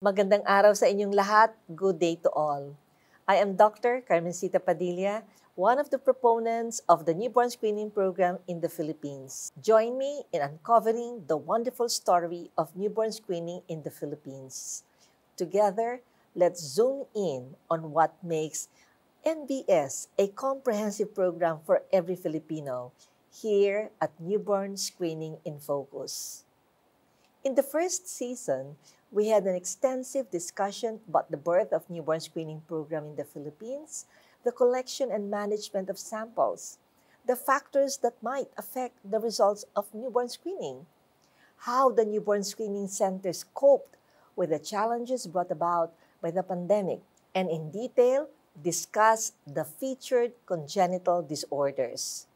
Magandang araw sa inyong lahat. Good day to all. I am Dr. Carmencita Padilla, one of the proponents of the newborn screening program in the Philippines. Join me in uncovering the wonderful story of newborn screening in the Philippines. Together, let's zoom in on what makes NBS a comprehensive program for every Filipino here at Newborn Screening in Focus. In the first season, we had an extensive discussion about the birth of newborn screening program in the Philippines, the collection and management of samples, the factors that might affect the results of newborn screening, how the newborn screening centers coped with the challenges brought about by the pandemic, and in detail, discuss the featured congenital disorders.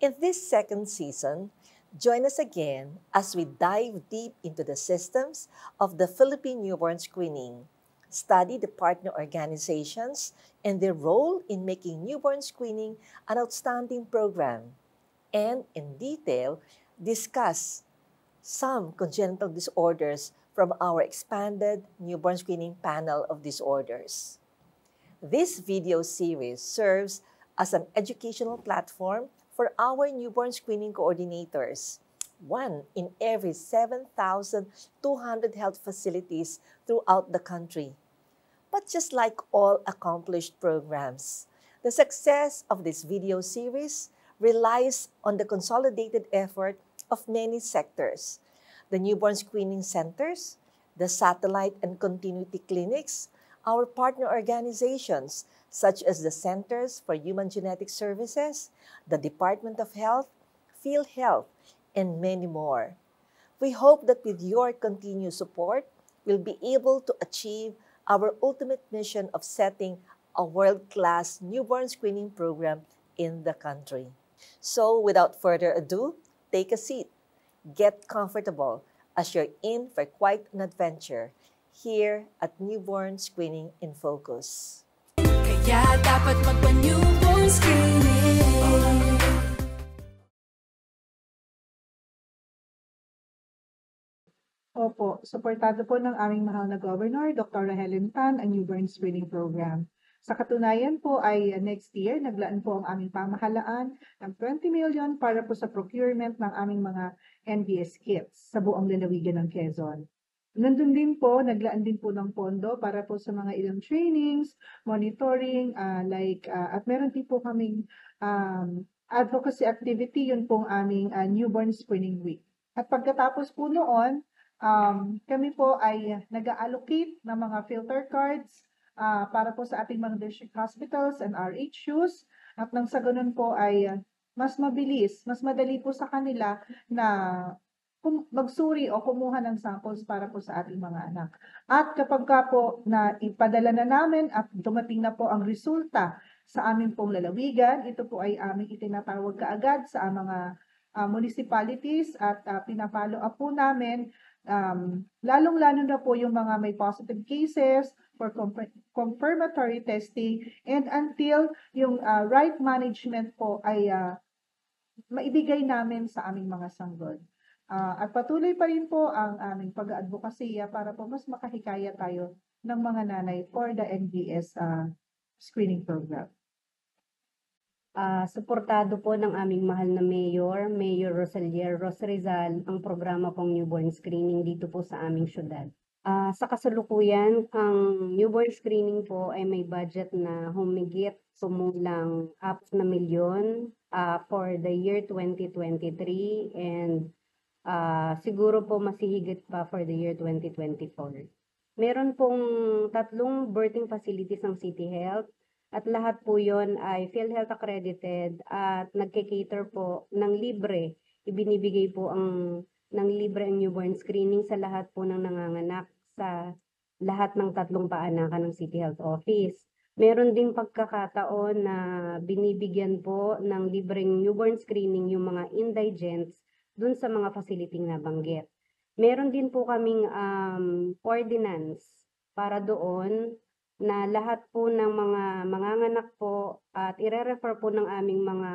In this second season, Join us again as we dive deep into the systems of the Philippine newborn screening, study the partner organizations and their role in making newborn screening an outstanding program, and in detail, discuss some congenital disorders from our expanded newborn screening panel of disorders. This video series serves as an educational platform for our newborn screening coordinators. One in every 7,200 health facilities throughout the country. But just like all accomplished programs, the success of this video series relies on the consolidated effort of many sectors, the newborn screening centers, the satellite and continuity clinics, our partner organizations such as the Centers for Human Genetic Services, the Department of Health, Field Health, and many more. We hope that with your continued support, we'll be able to achieve our ultimate mission of setting a world-class newborn screening program in the country. So without further ado, take a seat, get comfortable as you're in for quite an adventure here at Newborn Screening in Focus. Kaya dapat magpa-newborn screening Opo, suportado po ng aming mahal na Governor, Dr. Helen Tan, ang Newborn Screening Program. Sa katunayan po ay uh, next year, naglaan po ang aming pamahalaan ng 20 million para po sa procurement ng aming mga NBS kits sa buong lalawigan ng Quezon. Nandun din po, naglaan din po ng pondo para po sa mga ilang trainings, monitoring, uh, like, uh, at meron din po kaming um, advocacy activity, yun pong aming uh, newborn spring week. At pagkatapos po noon, um, kami po ay nag-allocate ng mga filter cards uh, para po sa ating mga district hospitals and RHUs. At nang sa ganun po ay mas mabilis, mas madali po sa kanila na magsuri o kumuha ng samples para po sa ating mga anak. At kapag ka po na ipadala na namin at dumating na po ang resulta sa amin pong lalawigan, ito po ay aming itinatawag kaagad sa mga uh, municipalities at uh, pinapalo up po namin um, lalong-lalo na po yung mga may positive cases for confirmatory testing and until yung uh, right management po ay uh, maibigay namin sa aming mga sanggol. Uh, at patuloy pa rin po ang aming pag-aadvokasya para po mas makahikaya tayo ng mga nanay for the NBS uh, ah, screening program. Uh, suportado po ng aming mahal na Mayor, Mayor Rosalier Ros Rizal, ang programa pong newborn screening dito po sa aming syudad. Uh, sa kasalukuyan, ang newborn screening po ay may budget na humigit sumulang 4 na milyon uh, for the year 2023 and uh, siguro po mas higit pa for the year 2024. Meron pong tatlong birthing facilities ng City Health at lahat po yon ay PhilHealth accredited at nagke-cater po ng libre. Ibinibigay po ang ng libre ang newborn screening sa lahat po ng nanganganak sa lahat ng tatlong paanakan ng City Health Office. Meron ding pagkakataon na binibigyan po ng libreng newborn screening yung mga indigents dun sa mga facility na banggit. Meron din po kaming um, ordinance para doon na lahat po ng mga manganganak po at ire-refer po ng aming mga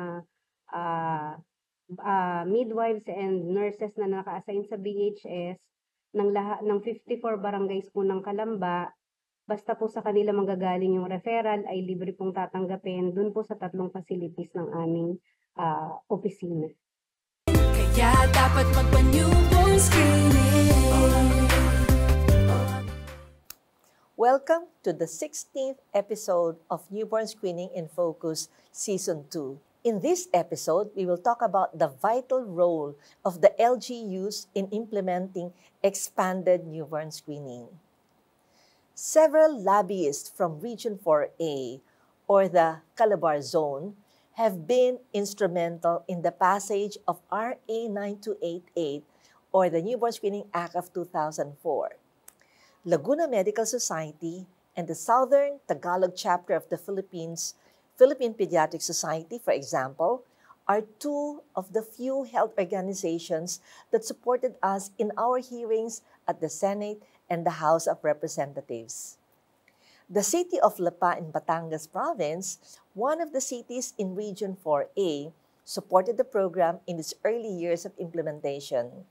uh, uh, midwives and nurses na naka-assign sa BHS ng lahat ng 54 barangays po ng Kalamba Basta po sa kanila manggagaling yung referral ay libre pong tatanggapin doon po sa tatlong facilities ng aming uh, opisina. Kaya dapat magpa-newborn screening. Welcome to the 16th episode of Newborn Screening in Focus Season 2. In this episode, we will talk about the vital role of the LGUs in implementing expanded newborn screening. Several lobbyists from Region 4A, or the Calabar Zone, have been instrumental in the passage of RA 9288 or the Newborn Screening Act of 2004. Laguna Medical Society and the Southern Tagalog chapter of the Philippines, Philippine Pediatric Society, for example, are two of the few health organizations that supported us in our hearings at the Senate and the House of Representatives. The city of Lapa in Batangas Province, one of the cities in Region 4A, supported the program in its early years of implementation.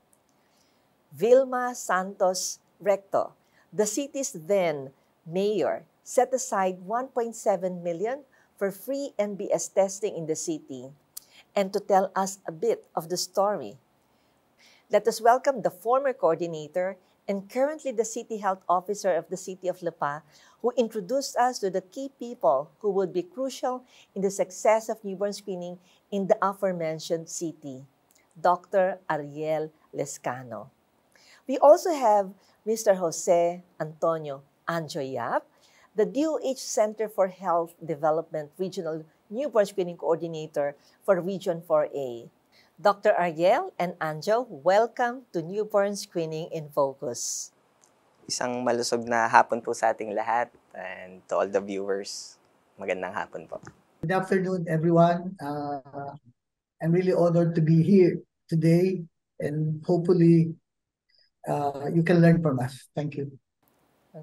Vilma Santos Recto, the city's then mayor, set aside 1.7 million for free NBS testing in the city. And to tell us a bit of the story, let us welcome the former coordinator and currently the City Health Officer of the City of Lepa, who introduced us to the key people who would be crucial in the success of newborn screening in the aforementioned city, Dr. Ariel Lescano. We also have Mr. Jose Antonio Anjoyap, the DOH Center for Health Development Regional Newborn Screening Coordinator for Region 4A. Dr. Ariel and Angel, welcome to Newborn Screening in Focus. Isang malusog na hapon po sa ating lahat and to all the viewers, magandang hapon po. Good afternoon everyone. Uh, I'm really honored to be here today and hopefully uh, you can learn from us. Thank you.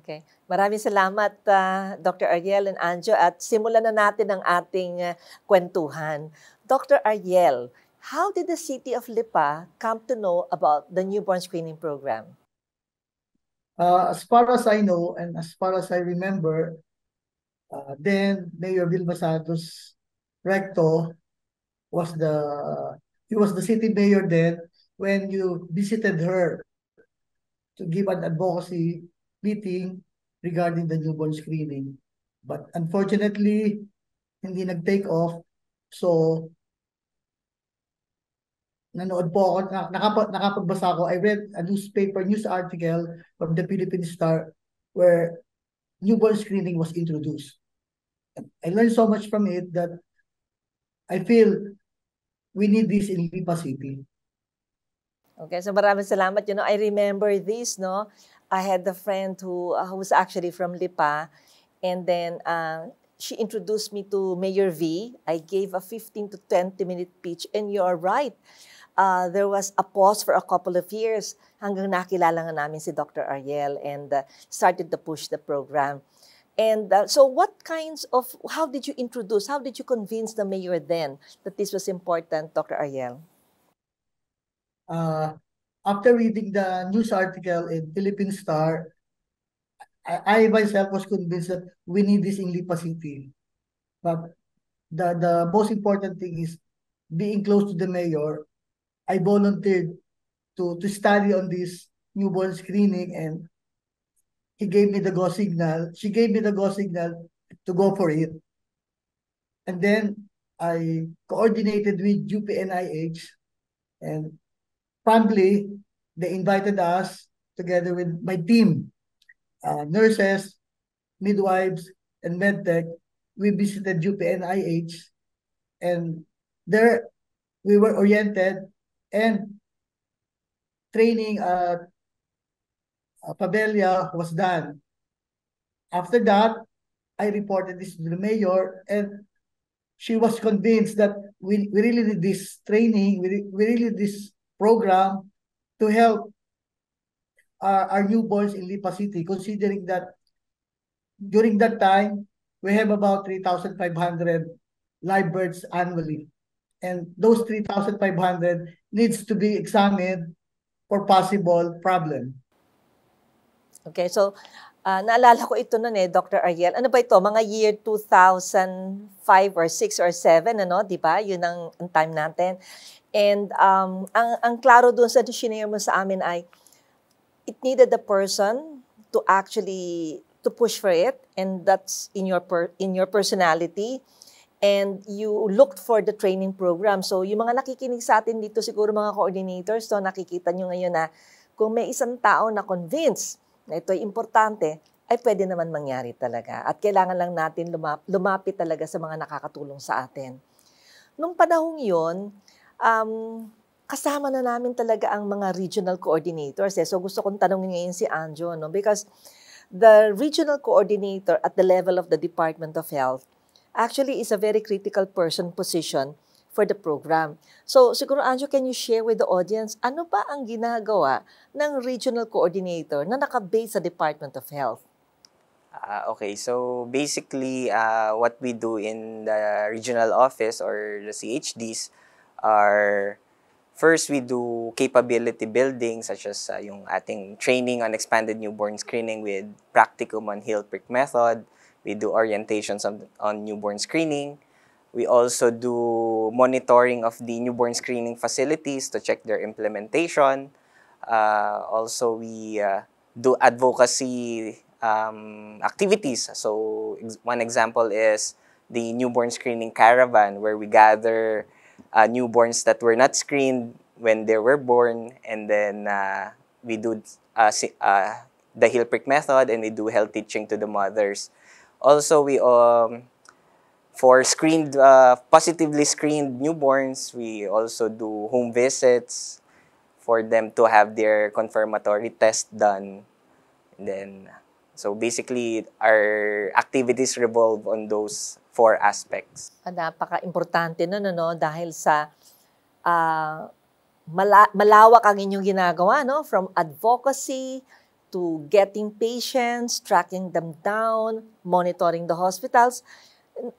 Okay. Maraming salamat uh, Dr. Ariel and Anjo at simulan na natin ang ating uh, kwentuhan. Dr. Ariel, How did the city of Lipa come to know about the newborn screening program? Uh, as far as I know and as far as I remember, uh, then Mayor Vilma Santos Recto was the he was the city mayor then when you visited her to give an advocacy meeting regarding the newborn screening. But unfortunately, hindi nag-take off. So, nanood po ako, nakap- nakapagbasa ako, I read a newspaper, news article from the Philippine Star where newborn screening was introduced. I learned so much from it that I feel we need this in Lipa City. Okay, so maraming salamat. You know, I remember this, no? I had a friend who, uh, who was actually from Lipa and then uh, she introduced me to Mayor V. I gave a 15 to 20 minute pitch and you are right uh, there was a pause for a couple of years hanggang nakilala nga namin si Dr. Ariel and uh, started to push the program. And uh, so what kinds of, how did you introduce, how did you convince the mayor then that this was important, Dr. Ariel? Uh, after reading the news article in Philippine Star, I, I myself was convinced that we need this in Lipa City. But the, the most important thing is being close to the mayor I volunteered to to study on this newborn screening and he gave me the go signal. She gave me the go signal to go for it. And then I coordinated with UPNIH and promptly they invited us together with my team, uh, nurses, midwives, and medtech. We visited UPNIH and there we were oriented and training at uh, uh was done. After that, I reported this to the mayor and she was convinced that we, we really need this training, we, we really need this program to help our, our newborns in Lipa City, considering that during that time, we have about 3,500 live births annually. And those 3,500 needs to be examined for possible problem. Okay, so uh, naalala ko ito noon eh, Dr. Ariel. Ano ba ito? Mga year 2005 or 6 or 7, ano? Di ba? Yun ang, ang time natin. And um, ang, ang klaro doon sa shinare mo sa amin ay, it needed the person to actually to push for it and that's in your per, in your personality and you looked for the training program. So yung mga nakikinig sa atin dito, siguro mga coordinators, so nakikita nyo ngayon na kung may isang tao na convinced na ito ay importante, ay pwede naman mangyari talaga. At kailangan lang natin lumap- lumapit talaga sa mga nakakatulong sa atin. Nung panahong yon, um, kasama na namin talaga ang mga regional coordinators. Eh. So gusto kong tanongin ngayon si Anjo, no? because the regional coordinator at the level of the Department of Health actually is a very critical person position for the program. So siguro, Anjo, can you share with the audience, ano ba ang ginagawa ng regional coordinator na nakabase sa Department of Health? Uh, okay, so basically uh, what we do in the regional office or the CHDs are first we do capability building such as uh, yung ating training on expanded newborn screening with practicum on heel prick method. We do orientations on, on newborn screening. We also do monitoring of the newborn screening facilities to check their implementation. Uh, also, we uh, do advocacy um, activities. So ex one example is the newborn screening caravan where we gather uh, newborns that were not screened when they were born and then uh, we do uh, uh the heel prick method and we do health teaching to the mothers Also, we um, for screened, uh, positively screened newborns, we also do home visits for them to have their confirmatory test done. And then, so basically, our activities revolve on those four aspects. Ah, napaka-importante nun, no, no, dahil sa uh, mala- malawak ang inyong ginagawa, no? From advocacy to getting patients, tracking them down, monitoring the hospitals.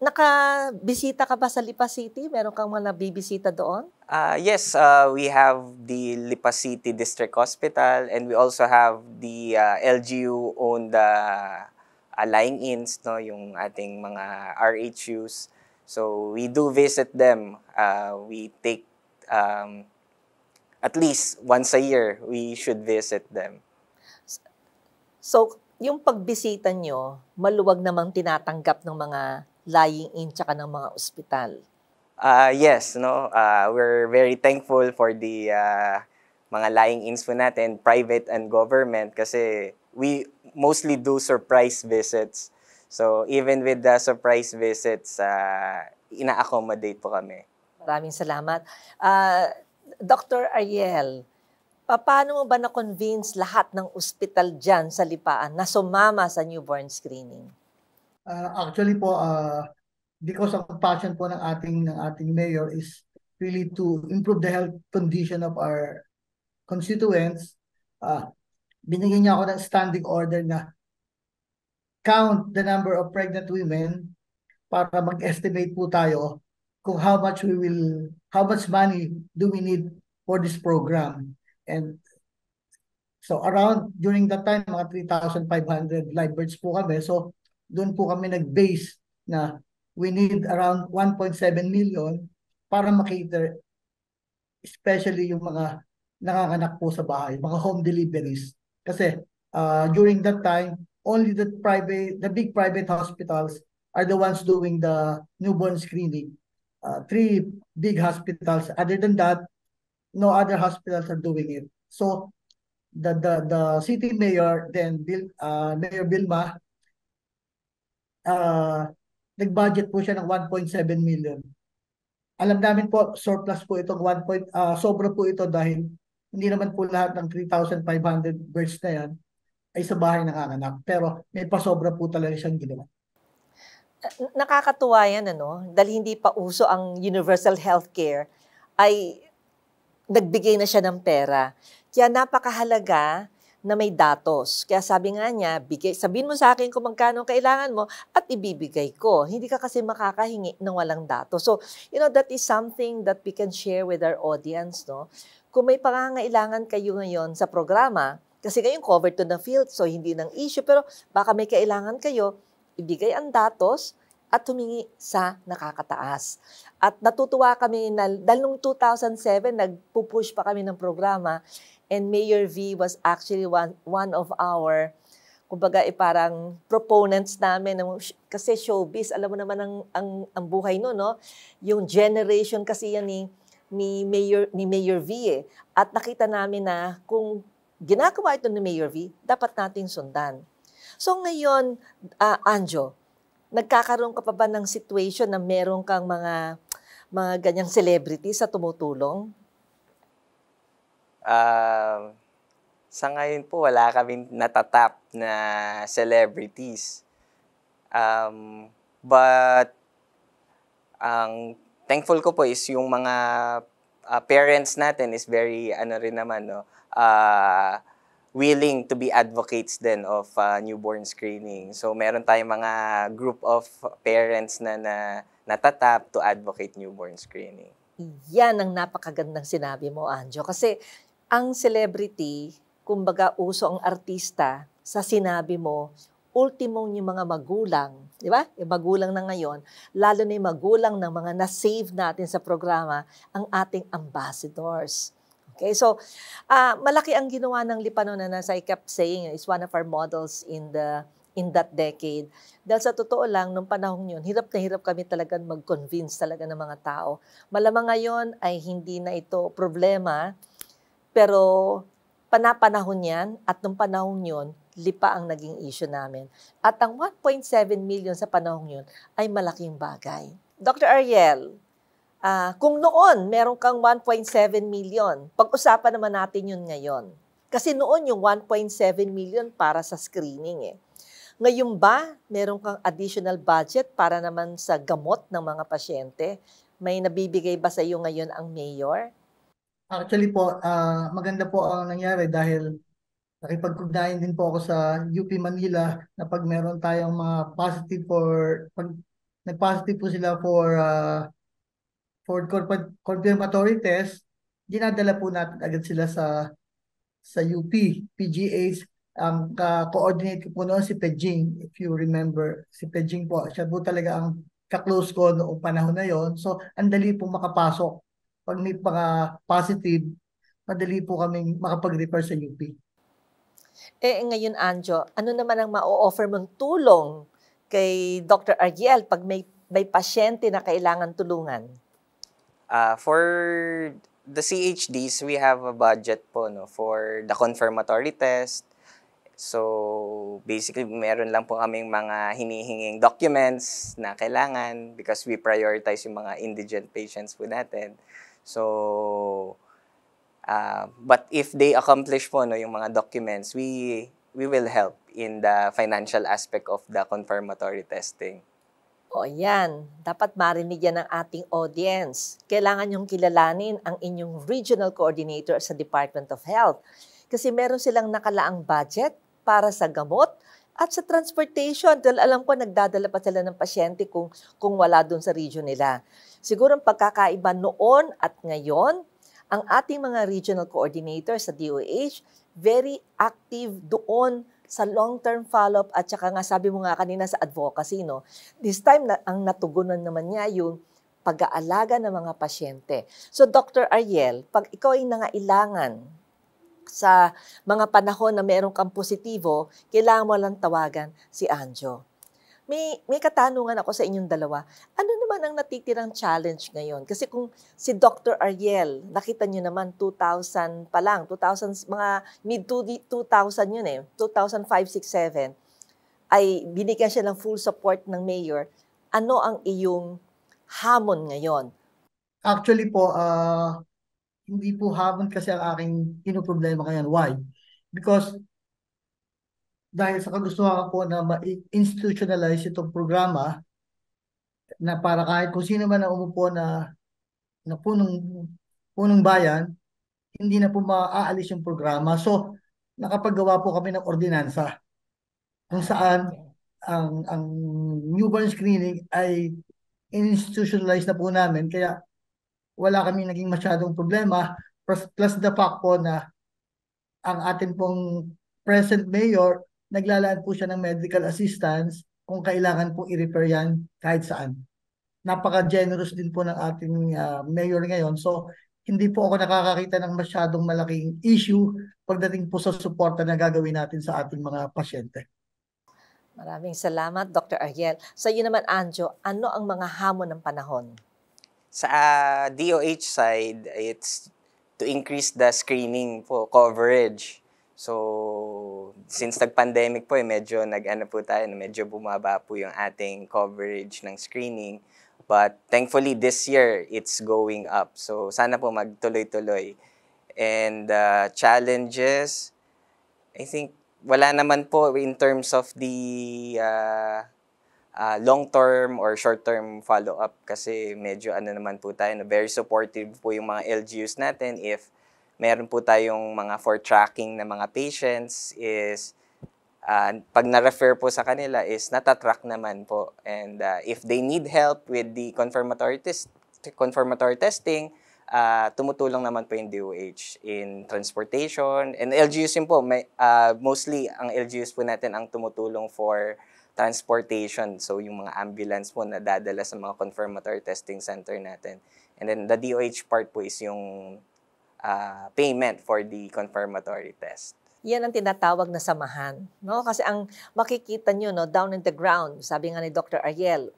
Nakabisita ka ba sa Lipa City? Meron kang mga nabibisita doon? Uh, yes, uh, we have the Lipa City District Hospital and we also have the uh, LGU-owned uh, uh, lying ins, no, yung ating mga RHUs. So we do visit them. Uh, we take um, at least once a year, we should visit them. So, yung pagbisita nyo, maluwag namang tinatanggap ng mga lying in tsaka ng mga ospital. Uh, yes, no. Uh, we're very thankful for the uh, mga lying ins po natin, private and government, kasi we mostly do surprise visits. So even with the surprise visits, uh, ina-accommodate po kami. Maraming salamat. Uh, Dr. Ariel, Paano mo ba na-convince lahat ng ospital dyan sa Lipaan na sumama sa newborn screening? Uh, actually po, uh, because ang passion po ng ating ng ating mayor is really to improve the health condition of our constituents, uh, binigyan niya ako ng standing order na count the number of pregnant women para mag-estimate po tayo kung how much we will, how much money do we need for this program. And so around during that time, mga 3,500 live birds po kami. So doon po kami nag-base na we need around 1.7 million para makater especially yung mga nakakanak po sa bahay, mga home deliveries. Kasi uh, during that time, only the private, the big private hospitals are the ones doing the newborn screening. Uh, three big hospitals. Other than that, no other hospitals are doing it. So the the, the city mayor then Bill uh, Mayor Bilma uh, nag-budget po siya ng 1.7 million. Alam namin po surplus po itong 1. Point, uh, sobra po ito dahil hindi naman po lahat ng 3,500 birds na yan ay sa bahay nanganganak. Pero may pasobra po talaga siyang ginawa nakakatuwa yan ano, dahil hindi pa uso ang universal health care ay nagbigay na siya ng pera. Kaya napakahalaga na may datos. Kaya sabi nga niya, bigay, sabihin mo sa akin kung magkano kailangan mo at ibibigay ko. Hindi ka kasi makakahingi ng walang datos. So, you know, that is something that we can share with our audience, no? Kung may pangangailangan kayo ngayon sa programa, kasi kayong covered to the field, so hindi ng issue, pero baka may kailangan kayo, ibigay ang datos, at tumingi sa nakakataas. At natutuwa kami na dahil noong 2007, nagpupush pa kami ng programa and Mayor V was actually one, one of our kumbaga eh, parang proponents namin ng kasi showbiz alam mo naman ang ang, ang buhay no no yung generation kasi yan ni ni Mayor ni Mayor V eh. at nakita namin na kung ginagawa ito ni Mayor V dapat nating sundan so ngayon uh, Anjo nagkakaroon ka pa ba ng situation na meron kang mga mga ganyang celebrity sa tumutulong? Uh, sa ngayon po, wala kaming natatap na celebrities. Um, but, ang um, thankful ko po is yung mga uh, parents natin is very, ano rin naman, no? Uh, willing to be advocates then of uh, newborn screening. So meron tayong mga group of parents na, na natatap to advocate newborn screening. Yan ang napakagandang sinabi mo, Anjo. Kasi ang celebrity, kumbaga uso ang artista, sa sinabi mo, ultimo yung mga magulang, di ba? Yung magulang na ngayon, lalo na yung magulang ng mga na-save natin sa programa, ang ating ambassadors. Okay, so uh, malaki ang ginawa ng Lipanon na nasa I kept saying is one of our models in the in that decade. Dahil sa totoo lang, nung panahong yun, hirap na hirap kami talaga mag-convince talaga ng mga tao. Malamang ngayon ay hindi na ito problema, pero panapanahon yan at nung panahong yun, lipa ang naging issue namin. At ang 1.7 million sa panahong yun ay malaking bagay. Dr. Ariel, Uh, kung noon, meron kang 1.7 million, pag-usapan naman natin yun ngayon. Kasi noon yung 1.7 million para sa screening eh. Ngayon ba, meron kang additional budget para naman sa gamot ng mga pasyente? May nabibigay ba sa iyo ngayon ang mayor? Actually po, uh, maganda po ang nangyari dahil nakipagkugnayan din po ako sa UP Manila na pag meron tayong mga positive for, pag nag-positive po sila for uh, for confirmatory test, dinadala po natin agad sila sa sa UP, PGH. Ang um, coordinate ko po noon si Pejing, if you remember. Si Pejing po, siya po talaga ang kaklose ko noong panahon na yon. So, ang dali po makapasok. Pag may mga positive, madali po kaming makapag-refer sa UP. Eh ngayon, Anjo, ano naman ang ma-offer mong tulong kay Dr. Ariel pag may, may pasyente na kailangan tulungan? Uh, for the CHDs, we have a budget po no, for the confirmatory test. So, basically, meron lang po kaming mga hinihinging documents na kailangan because we prioritize yung mga indigent patients po natin. So, uh, but if they accomplish po no, yung mga documents, we, we will help in the financial aspect of the confirmatory testing. O yan, dapat marinig yan ng ating audience. Kailangan yung kilalanin ang inyong regional coordinator sa Department of Health kasi meron silang nakalaang budget para sa gamot at sa transportation. Dahil alam ko nagdadala pa sila ng pasyente kung, kung wala doon sa region nila. Siguro ang pagkakaiba noon at ngayon, ang ating mga regional coordinator sa DOH, very active doon sa long-term follow-up at saka nga sabi mo nga kanina sa advocacy, no? This time, na, ang natugunan naman niya yung pag-aalaga ng mga pasyente. So, Dr. Ariel, pag ikaw ay nangailangan sa mga panahon na meron kang positibo, kailangan mo lang tawagan si Anjo. May, may katanungan ako sa inyong dalawa. Ano naman ang natitirang challenge ngayon? Kasi kung si Dr. Ariel, nakita nyo naman 2000 pa lang, 2000, mga mid-2000 yun eh, 2005, 6, 7, ay binigyan siya ng full support ng mayor. Ano ang iyong hamon ngayon? Actually po, uh, hindi po hamon kasi ang aking inoproblema ngayon. Why? Because dahil sa kagustuhan ko na ma-institutionalize itong programa na para kahit kung sino man ang umupo na na punong punong bayan hindi na po maaalis yung programa. So nakapaggawa po kami ng ordinansa kung saan ang ang newborn screening ay institutionalize na po namin kaya wala kami naging masyadong problema plus, plus the fact po na ang atin pong present mayor naglalaan po siya ng medical assistance kung kailangan po i-refer yan kahit saan. Napaka-generous din po ng ating uh, mayor ngayon. So, hindi po ako nakakakita ng masyadong malaking issue pagdating po sa suporta na gagawin natin sa ating mga pasyente. Maraming salamat, Dr. Ariel. Sa iyo naman, Anjo, ano ang mga hamon ng panahon? Sa uh, ah, DOH side, it's to increase the screening po, coverage So, since nag-pandemic po, eh, medyo nag-ano po tayo, medyo bumaba po yung ating coverage ng screening. But thankfully, this year, it's going up. So, sana po magtuloy-tuloy. And uh, challenges, I think wala naman po in terms of the uh, uh, long-term or short-term follow-up kasi medyo ano naman po tayo, no, very supportive po yung mga LGUs natin if meron po tayong mga for tracking ng mga patients is uh, pag na-refer po sa kanila is natatrack naman po. And uh, if they need help with the confirmatory, test, confirmatory testing, uh, tumutulong naman po yung DOH in transportation. And LGUs yun po, may, uh, mostly ang LGUs po natin ang tumutulong for transportation. So yung mga ambulance po na dadala sa mga confirmatory testing center natin. And then the DOH part po is yung uh, payment for the confirmatory test. Yan ang tinatawag na samahan. No? Kasi ang makikita nyo, no, down in the ground, sabi nga ni Dr. Ariel,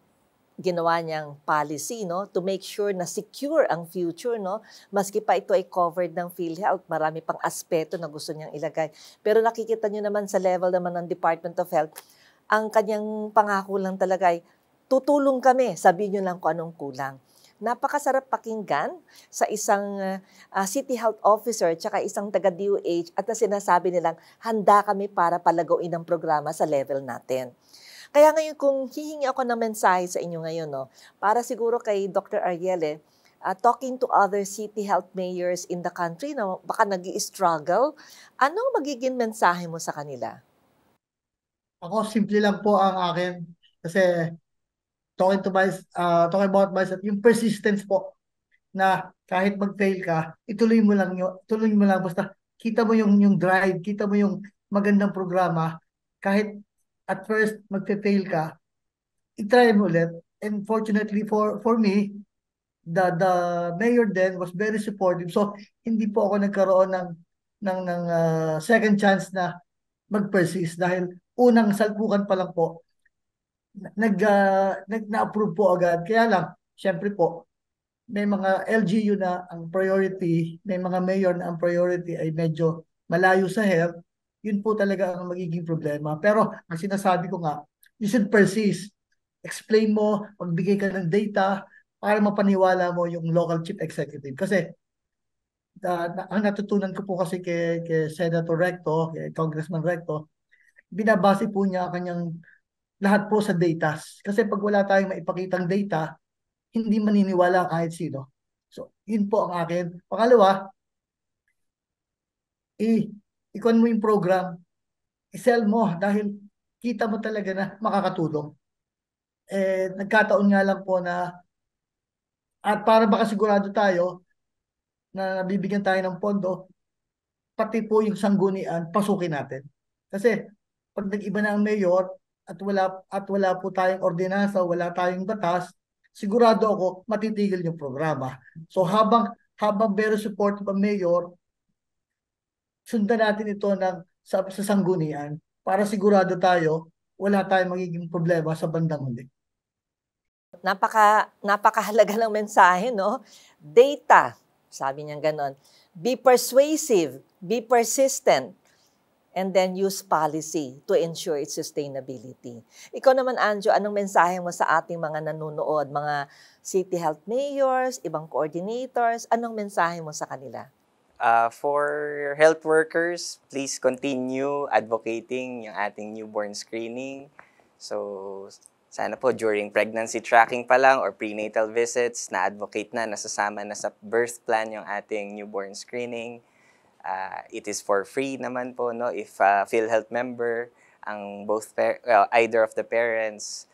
ginawa niyang policy no to make sure na secure ang future no maski pa ito ay covered ng PhilHealth marami pang aspeto na gusto niyang ilagay pero nakikita niyo naman sa level naman ng Department of Health ang kanyang pangako lang talaga ay tutulong kami sabi niyo lang kung anong kulang napakasarap pakinggan sa isang uh, city health officer at isang taga DOH at na sinasabi nilang handa kami para palaguin ang programa sa level natin. Kaya ngayon kung hihingi ako ng mensahe sa inyo ngayon, no, para siguro kay Dr. Arielle, uh, ah, talking to other city health mayors in the country no, baka nag struggle anong magiging mensahe mo sa kanila? Ako, simple lang po ang akin. Kasi talking to my, uh, talking about myself, yung persistence po na kahit mag-fail ka, ituloy mo lang yun, tuloy mo lang basta kita mo yung yung drive, kita mo yung magandang programa kahit at first magfe-fail ka, i-try mo ulit. And fortunately for for me, the the mayor then was very supportive. So hindi po ako nagkaroon ng ng ng uh, second chance na mag-persist dahil unang salpukan pa lang po nag, uh, nag na-approve po agad. Kaya lang, syempre po, may mga LGU na ang priority, may mga mayor na ang priority ay medyo malayo sa health, yun po talaga ang magiging problema. Pero ang sinasabi ko nga, you should persist. Explain mo, magbigay ka ng data para mapaniwala mo yung local chief executive. Kasi na, ang natutunan ko po kasi kay, kay Senator Recto, kay Congressman Recto, binabase po niya kanyang lahat po sa datas. Kasi pag wala tayong maipakitang data, hindi maniniwala kahit sino. So, yun po ang akin. Pangalawa, i ikon mo yung program, i-sell mo dahil kita mo talaga na makakatulong. Eh, nagkataon nga lang po na at para baka sigurado tayo na nabibigyan tayo ng pondo, pati po yung sanggunian, pasukin natin. Kasi pag nag-iba na ang mayor, at wala at wala po tayong ordinansa, wala tayong batas, sigurado ako matitigil yung programa. So habang habang very supportive ang mayor, sundan natin ito ng sa, sa sanggunian para sigurado tayo wala tayong magiging problema sa bandang huli. Napaka napakahalaga ng mensahe, no? Data, sabi niya ganon. Be persuasive, be persistent, and then use policy to ensure its sustainability. Ikaw naman, Anjo, anong mensahe mo sa ating mga nanonood, mga city health mayors, ibang coordinators, anong mensahe mo sa kanila? Uh, for health workers, please continue advocating yung ating newborn screening. So, sana po during pregnancy tracking pa lang or prenatal visits, na-advocate na, nasasama na sa birth plan yung ating newborn screening. Uh, it is for free naman po no if uh, PhilHealth member ang both well, either of the parents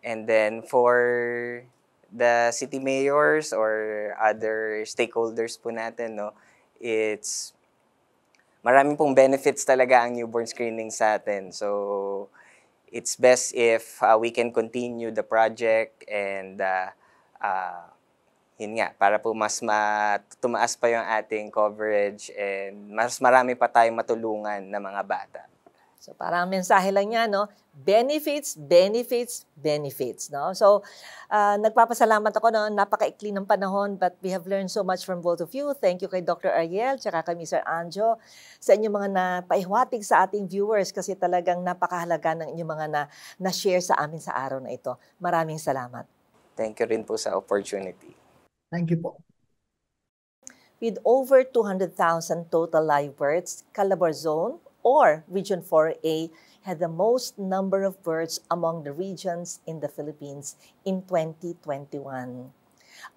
and then for the city mayors or other stakeholders po natin no it's maraming pong benefits talaga ang newborn screening sa atin so it's best if uh, we can continue the project and uh, uh, yun nga, para po mas ma- tumaas pa yung ating coverage and mas marami pa tayong matulungan na mga bata. So parang mensahe lang niya, no? Benefits, benefits, benefits, no? So, uh, nagpapasalamat ako, no? Napakaikli ng panahon, but we have learned so much from both of you. Thank you kay Dr. Ariel, tsaka kay Mr. Anjo, sa inyong mga napaihwatig sa ating viewers kasi talagang napakahalaga ng inyong mga na, na-share sa amin sa araw na ito. Maraming salamat. Thank you rin po sa opportunity. Thank you po. With over 200,000 total live birds, Calabar Zone or Region 4A had the most number of birds among the regions in the Philippines in 2021.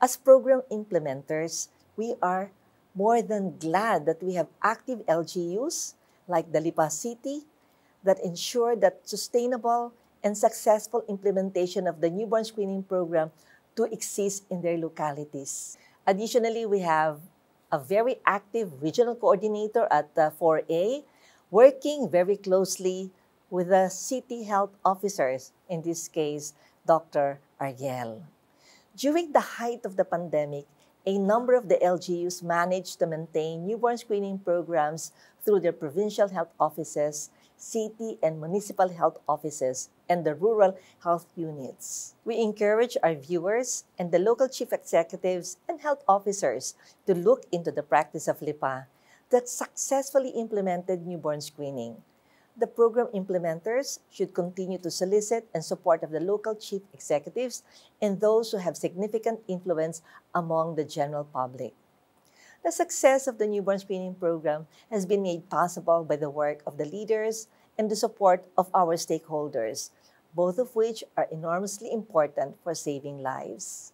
As program implementers, we are more than glad that we have active LGUs like Dalipa City that ensure that sustainable and successful implementation of the newborn screening program to exist in their localities. Additionally, we have a very active regional coordinator at uh, 4A, working very closely with the city health officers, in this case, Dr. Ariel. During the height of the pandemic, a number of the LGUs managed to maintain newborn screening programs through their provincial health offices city and municipal health offices, and the rural health units. We encourage our viewers and the local chief executives and health officers to look into the practice of LIPA that successfully implemented newborn screening. The program implementers should continue to solicit and support of the local chief executives and those who have significant influence among the general public. The success of the newborn screening program has been made possible by the work of the leaders and the support of our stakeholders, both of which are enormously important for saving lives.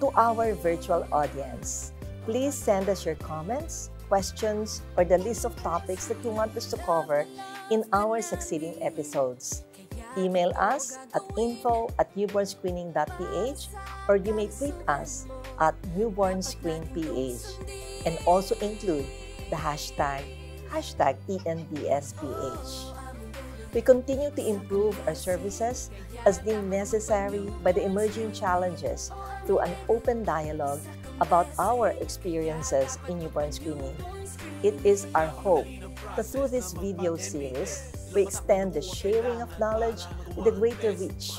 To our virtual audience, please send us your comments, questions, or the list of topics that you want us to cover in our succeeding episodes. Email us at info at newbornscreening.ph or you may tweet us at newbornscreenph and also include the hashtag, hashtag ENBSPH. We continue to improve our services as deemed necessary by the emerging challenges through an open dialogue about our experiences in newborn screening. It is our hope that through this video series, we extend the sharing of knowledge with a greater reach,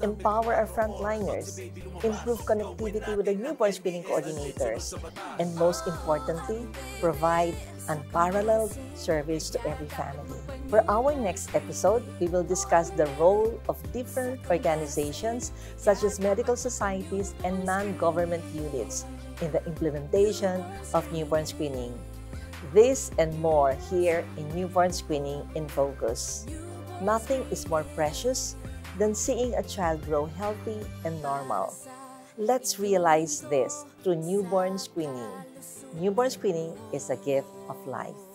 empower our frontliners, improve connectivity with the newborn screening coordinators, and most importantly, provide unparalleled service to every family. For our next episode, we will discuss the role of different organizations such as medical societies and non-government units in the implementation of newborn screening. This and more here in Newborn Screening in Focus. Nothing is more precious than seeing a child grow healthy and normal. Let's realize this through newborn screening. Newborn screening is a gift of life.